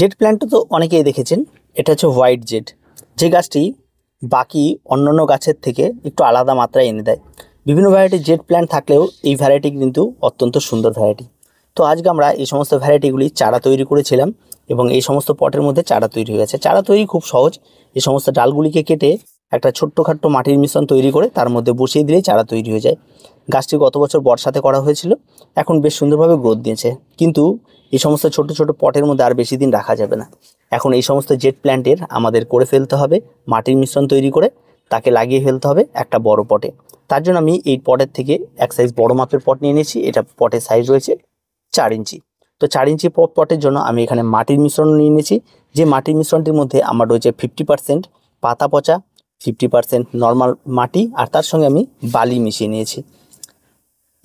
jet প্ল্যান্টটা তো অনেকেই দেখেছেন এটা হচ্ছে হোয়াইট জেট যে গাছটি বাকি অন্যান্য গাছের থেকে একটু আলাদা মাত্রায় এনে দেয় বিভিন্ন ভ্যারাইটির জেট প্ল্যান্ট থাকলেও এই ভ্যারাইটি কিন্তু অত্যন্ত সুন্দর ভ্যারাইটি তো আজকে আমরা এই সমস্ত ভ্যারাইটিগুলি চারা তৈরি করেছিলাম এবং এই সমস্ত পটের মধ্যে চারা তৈরি হয়ে গেছে চারা তৈরি খুব সহজ এই সমস্ত ডালগুলিকে কেটে একটা ছোট্টখাট্ট মাটির মিশ্রণ তৈরি করে তার মধ্যে বসিয়ে দিলেই চারা তৈরি হয়ে যায় গাছটি গত বছর বর্ষাতে করা হয়েছিল এখন বেশ সুন্দরভাবে গ্রোথ দিয়েছে কিন্তু এই সমস্ত ছোট ছোট পটের মধ্যে আর বেশি দিন রাখা যাবে না এখন এই সমস্ত জেট প্ল্যান্টের আমাদের করে ফেলতে হবে মাটির মিশ্রণ তৈরি করে তাকে লাগিয়ে ফেলতে হবে একটা বড় পটে তার জন্য আমি এই পটের থেকে এক সাইজ বড় মাপের পট নিয়ে নিয়েছি এটা পটের সাইজ রয়েছে চার ইঞ্চি তো চার ইঞ্চি পটের জন্য আমি এখানে মাটির মিশ্রণ নিয়ে নিয়েছি যে মাটির মিশ্রণটির মধ্যে আমার রয়েছে ফিফটি পার্সেন্ট পাতা পচা ফিফটি পারসেন্ট নর্মাল মাটি আর তার সঙ্গে আমি বালি মিশিয়ে নিয়েছি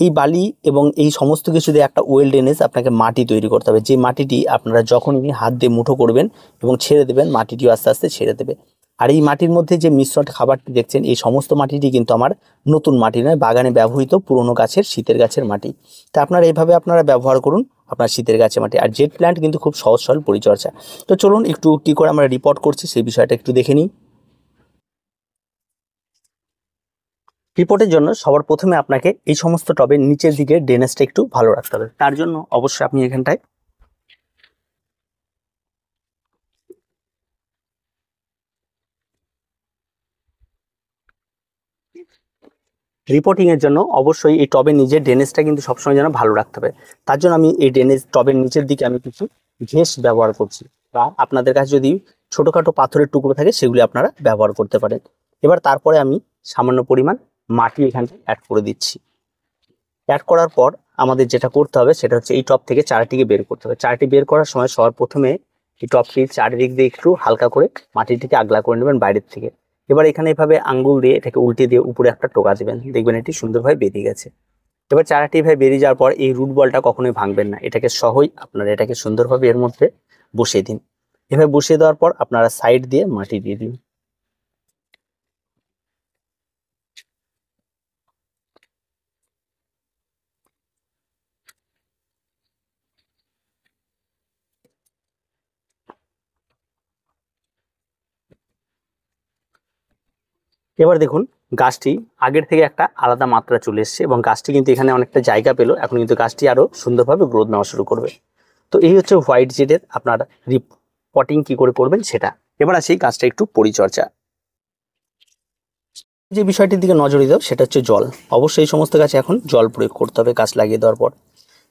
এই বালি এবং এই সমস্ত কিছু দিয়ে একটা ওয়েল ড্রেনেজ আপনাকে মাটি তৈরি করতে হবে যে মাটিটি আপনারা যখনই হাত দিয়ে মুঠো করবেন এবং ছেড়ে দেবেন মাটিটিও আস্তে আস্তে ছেড়ে দেবে আর এই মাটির মধ্যে যে মিশ্রণ খাবারটি দেখছেন এই সমস্ত মাটিটি কিন্তু আমার নতুন মাটি নয় বাগানে ব্যবহৃত পুরনো গাছের শীতের গাছের মাটি তা আপনারা এইভাবে আপনারা ব্যবহার করুন আপনার শীতের গাছে মাটি আর জেট প্ল্যান্ট কিন্তু খুব সহজ সরল পরিচর্যা তো চলুন একটু কী করে আমরা রিপোর্ট করছি সেই বিষয়টা একটু দেখে নিই রিপোর্টের জন্য সবার প্রথমে আপনাকে এই সমস্ত টবের নিচের দিকে ড্রেনেজটা একটু ভালো রাখতে হবে তার জন্য অবশ্যই আপনি এখানটায় রিপোর্টিংয়ের জন্য অবশ্যই এই টবের নিজের ড্রেনেজটা কিন্তু সবসময় যেন ভালো রাখতে হবে তার জন্য আমি এই ড্রেনেজ টবের নিচের দিকে আমি কিছু ঘেস ব্যবহার করছি বা আপনাদের কাছে যদি ছোটোখাটো পাথরের টুকরো থাকে সেগুলি আপনারা ব্যবহার করতে পারেন এবার তারপরে আমি সামান্য পরিমাণ মাটি এখানে অ্যাড করে দিচ্ছি অ্যাড করার পর আমাদের যেটা করতে হবে সেটা হচ্ছে এই টপ থেকে চারাটিকে বের করতে হবে চারাটি বের করার সময় সবার প্রথমে এই টপটি চারিদিক দিয়ে একটু হালকা করে মাটিটিকে আগলা করে নেবেন বাইরের থেকে এবার এখানে এভাবে আঙ্গুল দিয়ে এটাকে উল্টে দিয়ে উপরে একটা টোকা দেবেন দেখবেন এটি সুন্দরভাবে বেরিয়ে গেছে এবার চারাটি এভাবে বেরিয়ে যাওয়ার পর এই রুট বলটা কখনোই ভাঙবেন না এটাকে সহই আপনারা এটাকে সুন্দরভাবে এর মধ্যে বসিয়ে দিন এভাবে বসিয়ে দেওয়ার পর আপনারা সাইড দিয়ে মাটি দিয়ে দিন এবার দেখুন গাছটি আগের থেকে একটা আলাদা মাত্রা চলে এসছে এবং গাছটি কিন্তু এখানে অনেকটা জায়গা পেল এখন কিন্তু গাছটি আরও সুন্দরভাবে গ্রোথ নেওয়া শুরু করবে তো এই হচ্ছে হোয়াইট জেডের আপনার রিপটিং কি করে করবেন সেটা এবার আসি গাছটা একটু পরিচর্যা যে বিষয়টির দিকে নজর দাও সেটা হচ্ছে জল অবশ্যই এই সমস্ত গাছে এখন জল প্রয়োগ করতে হবে গাছ লাগিয়ে দেওয়ার পর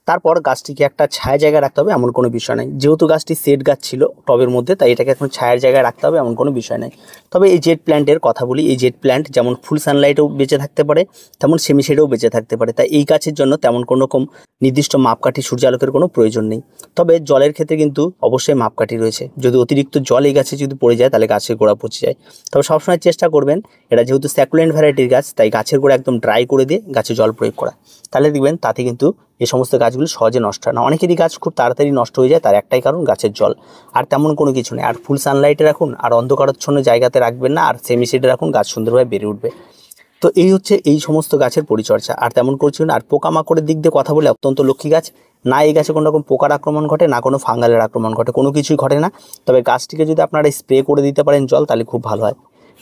তারপর গাছটিকে একটা ছায়া জায়গায় রাখতে হবে এমন কোনো বিষয় নেই যেহেতু গাছটি সেট গাছ ছিল টবের মধ্যে তাই এটাকে এখন ছায়ার জায়গায় রাখতে হবে এমন কোনো বিষয় নেই তবে এই জেট প্ল্যান্টের কথা বলি এই জেট প্ল্যান্ট যেমন ফুল সানলাইটেও বেঁচে থাকতে পারে তেমন সেমি শেডেও বেঁচে থাকতে পারে তাই এই গাছের জন্য তেমন কোনো রকম নির্দিষ্ট মাপকাঠি সূর্যালোকের কোনো প্রয়োজন নেই তবে জলের ক্ষেত্রে কিন্তু অবশ্যই মাপকাঠি রয়েছে যদি অতিরিক্ত জল এই গাছে যদি পড়ে যায় তাহলে গাছের গোড়া পচে যায় তবে সবসময় চেষ্টা করবেন এটা যেহেতু স্যাকুলেন্ট ভ্যারাইটির গাছ তাই গাছের গোড়া একদম ড্রাই করে দিয়ে গাছে জল প্রয়োগ করা তাহলে দেখবেন তাতে কিন্তু এ সমস্ত গাছগুলি সহজে নষ্ট হয় না অনেকেরই গাছ খুব তাড়াতাড়ি নষ্ট হয়ে যায় তার একটাই কারণ গাছের জল আর তেমন কোনো কিছু নেই আর ফুল সানলাইটে রাখুন আর অন্ধকারচ্ছন্ন জায়গাতে রাখবেন না আর সেমি শেডে রাখুন গাছ সুন্দরভাবে বেড়ে উঠবে তো এই হচ্ছে এই সমস্ত গাছের পরিচর্যা আর তেমন না আর পোকামাকড়ের দিক দিয়ে কথা বলে অত্যন্ত লক্ষ্মী গাছ না এই গাছে কোনো রকম পোকার আক্রমণ ঘটে না কোনো ফাঙ্গালের আক্রমণ ঘটে কোনো কিছুই ঘটে না তবে গাছটিকে যদি আপনারা স্প্রে করে দিতে পারেন জল তাহলে খুব ভালো হয়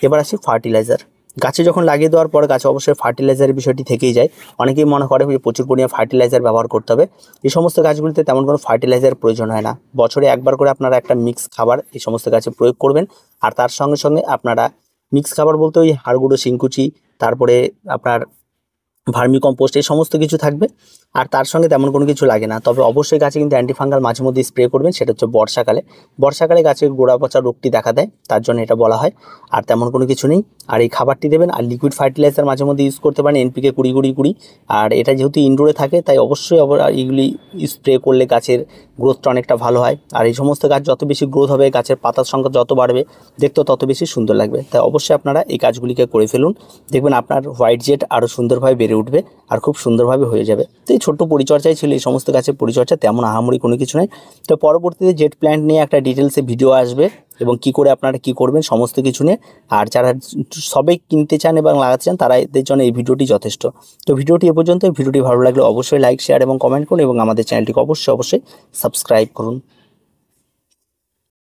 এবার আসি ফার্টিলাইজার গাছে যখন লাগিয়ে দেওয়ার পর গাছে অবশ্যই ফার্টিলাইজারের বিষয়টি থেকেই যায় অনেকেই মনে করে যে প্রচুর পরিমাণে ফার্টিলাইজার ব্যবহার করতে হবে এই সমস্ত গাছগুলিতে তেমন কোনো ফার্টিলাইজার প্রয়োজন হয় না বছরে একবার করে আপনারা একটা মিক্স খাবার এই সমস্ত গাছে প্রয়োগ করবেন আর তার সঙ্গে সঙ্গে আপনারা মিক্স খাবার বলতে ওই হাড়গুঁড়ো শিংকুচি তারপরে আপনার ভার্মি কম্পোস্ট এই সমস্ত কিছু থাকবে আর তার সঙ্গে তেমন কোনো কিছু লাগে না তবে অবশ্যই গাছে কিন্তু অ্যান্টিফাঙ্গাল মাঝে মধ্যে স্প্রে করবেন সেটা হচ্ছে বর্ষাকালে বর্ষাকালে গাছের গোড়া পচা রোগটি দেখা দেয় তার জন্য এটা বলা হয় আর তেমন কোনো কিছু নেই আর এই খাবারটি দেবেন আর লিকুইড ফার্টিলাইজার মাঝে মধ্যে ইউজ করতে পারেন এনপিকে কুড়ি কুড়ি কুড়ি আর এটা যেহেতু ইনডোরে থাকে তাই অবশ্যই আবার এইগুলি স্প্রে করলে গাছের গ্রোথটা অনেকটা ভালো হয় আর এই সমস্ত গাছ যত বেশি গ্রোথ হবে গাছের পাতার সংখ্যা যত বাড়বে দেখতে তত বেশি সুন্দর লাগবে তাই অবশ্যই আপনারা এই গাছগুলিকে করে ফেলুন দেখবেন আপনার হোয়াইট জেট আরও সুন্দরভাবে বেড়ে বেড়ে উঠবে আর খুব সুন্দরভাবে হয়ে যাবে তো এই ছোট্ট পরিচর্যাই ছিল এই সমস্ত গাছের পরিচর্যা তেমন আহামরি কোনো কিছু নয় তো পরবর্তীতে জেট প্ল্যান্ট নিয়ে একটা ডিটেলসে ভিডিও আসবে এবং কি করে আপনারা কি করবেন সমস্ত কিছু নিয়ে আর যারা সবে কিনতে চান এবং লাগাতে চান তারা এদের জন্য এই ভিডিওটি যথেষ্ট তো ভিডিওটি এ পর্যন্ত ভিডিওটি ভালো লাগলে অবশ্যই লাইক শেয়ার এবং কমেন্ট করুন এবং আমাদের চ্যানেলটিকে অবশ্যই অবশ্যই সাবস্ক্রাইব করুন